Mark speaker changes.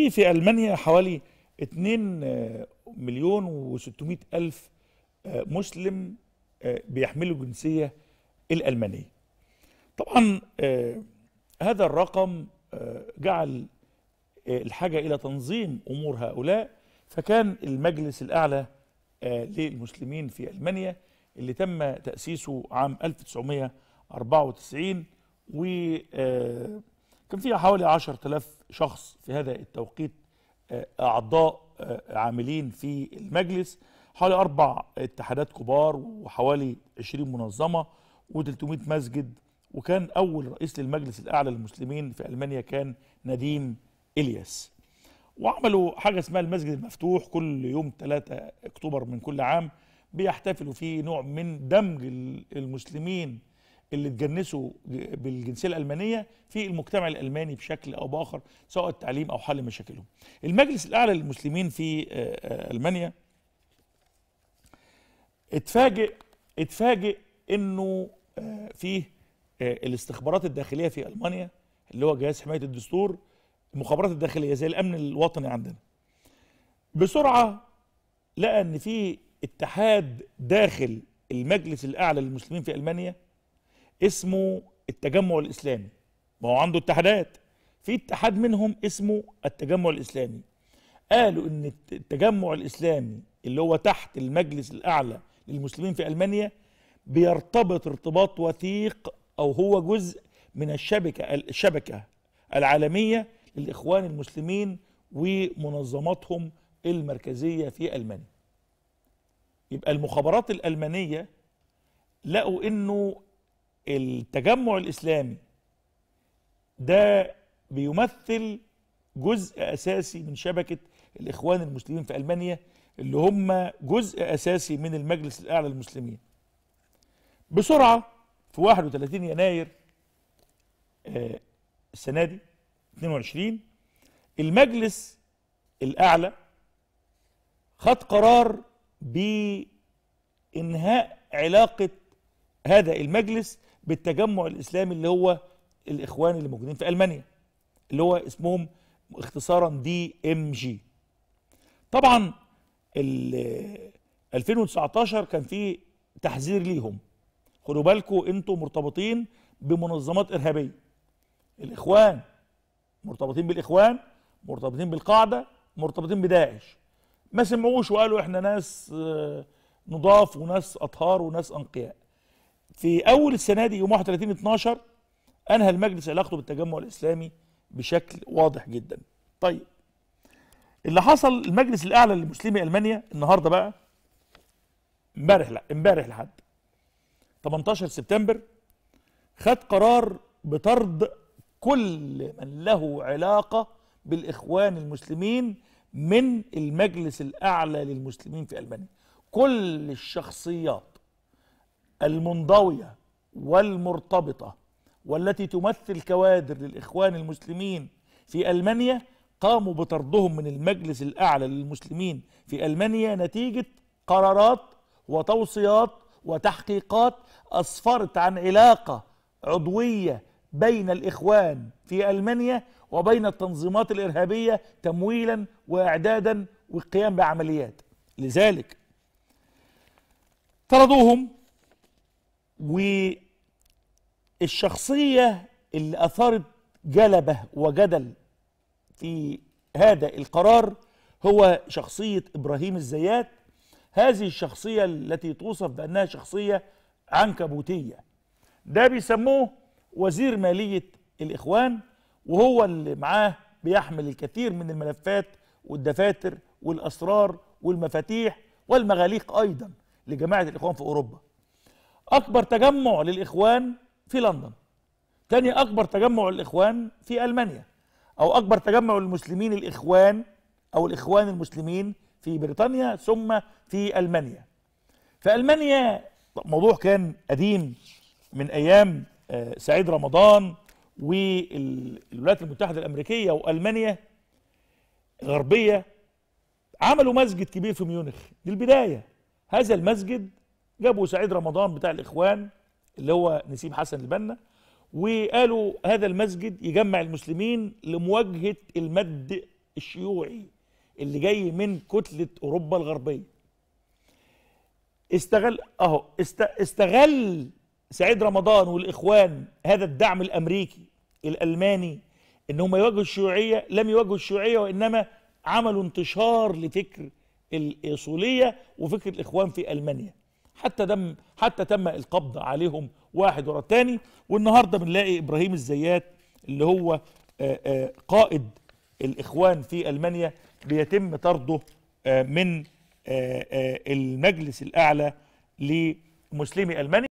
Speaker 1: في في المانيا حوالي 2 آه، مليون و600 الف آه، مسلم آه، بيحملوا الجنسيه الالمانيه طبعا هذا الرقم جعل الحاجه الى تنظيم امور هؤلاء فكان المجلس الاعلى للمسلمين في المانيا اللي تم تاسيسه عام 1994 و كان فيها حوالي 10000 شخص في هذا التوقيت آه، أعضاء آه، عاملين في المجلس حوالي أربع اتحادات كبار وحوالي 20 منظمة و300 مسجد وكان أول رئيس للمجلس الأعلى للمسلمين في ألمانيا كان نديم إلياس وعملوا حاجة اسمها المسجد المفتوح كل يوم 3 أكتوبر من كل عام بيحتفلوا فيه نوع من دمج المسلمين اللي اتجنسوا بالجنسيه الالمانيه في المجتمع الالماني بشكل او باخر سواء التعليم او حل مشاكلهم. المجلس الاعلى للمسلمين في آه، آه، المانيا اتفاجئ اتفاجئ انه آه، فيه الاستخبارات الداخليه في المانيا اللي هو جهاز حمايه الدستور المخابرات الداخليه زي الامن الوطني عندنا. بسرعه لقى ان في اتحاد داخل المجلس الاعلى للمسلمين في المانيا اسمه التجمع الاسلامي ما هو عنده اتحادات في اتحاد منهم اسمه التجمع الاسلامي قالوا ان التجمع الاسلامي اللي هو تحت المجلس الاعلى للمسلمين في المانيا بيرتبط ارتباط وثيق او هو جزء من الشبكه الشبكه العالميه للاخوان المسلمين ومنظماتهم المركزيه في المانيا يبقى المخابرات الالمانيه لقوا انه التجمع الإسلامي ده بيمثل جزء أساسي من شبكة الإخوان المسلمين في ألمانيا اللي هم جزء أساسي من المجلس الأعلى للمسلمين بسرعة في 31 يناير آه، السنة دي 22 المجلس الأعلى خد قرار بإنهاء علاقة هذا المجلس بالتجمع الاسلامي اللي هو الاخوان اللي موجودين في المانيا اللي هو اسمهم اختصارا دي ام جي طبعا 2019 كان في تحذير ليهم خدوا بالكم انتم مرتبطين بمنظمات ارهابيه الاخوان مرتبطين بالاخوان مرتبطين بالقاعده مرتبطين بداعش ما سمعوش وقالوا احنا ناس آه، نضاف وناس اطهار وناس انقياء في اول السنه دي يوم 31 12 انهى المجلس علاقته بالتجمع الاسلامي بشكل واضح جدا طيب اللي حصل المجلس الاعلى للمسلمي المانيا النهارده بقى امبارح لا امبارح لحد 18 سبتمبر خد قرار بطرد كل من له علاقه بالاخوان المسلمين من المجلس الاعلى للمسلمين في المانيا كل الشخصيات المنضوية والمرتبطة والتي تمثل كوادر للإخوان المسلمين في ألمانيا قاموا بطردهم من المجلس الأعلى للمسلمين في ألمانيا نتيجة قرارات وتوصيات وتحقيقات أسفرت عن علاقة عضوية بين الإخوان في ألمانيا وبين التنظيمات الإرهابية تمويلا وإعدادا والقيام بعمليات لذلك طردوهم والشخصية اللي أثارت جلبة وجدل في هذا القرار هو شخصية إبراهيم الزيات هذه الشخصية التي توصف بأنها شخصية عنكبوتية ده بيسموه وزير مالية الإخوان وهو اللي معاه بيحمل الكثير من الملفات والدفاتر والأسرار والمفاتيح والمغاليق أيضا لجماعة الإخوان في أوروبا أكبر تجمع للإخوان في لندن تاني أكبر تجمع للإخوان في ألمانيا أو أكبر تجمع للمسلمين الإخوان أو الإخوان المسلمين في بريطانيا ثم في ألمانيا فألمانيا موضوع كان قديم من أيام آه، سعيد رمضان والولايات المتحدة الأمريكية وألمانيا الغربية عملوا مسجد كبير في ميونخ للبداية هذا المسجد جابوا سعيد رمضان بتاع الاخوان اللي هو نسيب حسن البنا وقالوا هذا المسجد يجمع المسلمين لمواجهه المد الشيوعي اللي جاي من كتله اوروبا الغربيه استغل اهو است... استغل سعيد رمضان والاخوان هذا الدعم الامريكي الالماني ان هم يواجهوا الشيوعيه لم يواجهوا الشيوعيه وانما عملوا انتشار لفكر الاصوليه وفكر الاخوان في المانيا حتى دم حتى تم القبض عليهم واحد ورا الثاني والنهارده بنلاقي ابراهيم الزيات اللي هو آه، آه، قائد الاخوان في المانيا بيتم طرده آه، من المجلس الاعلى لمسلمي المانيا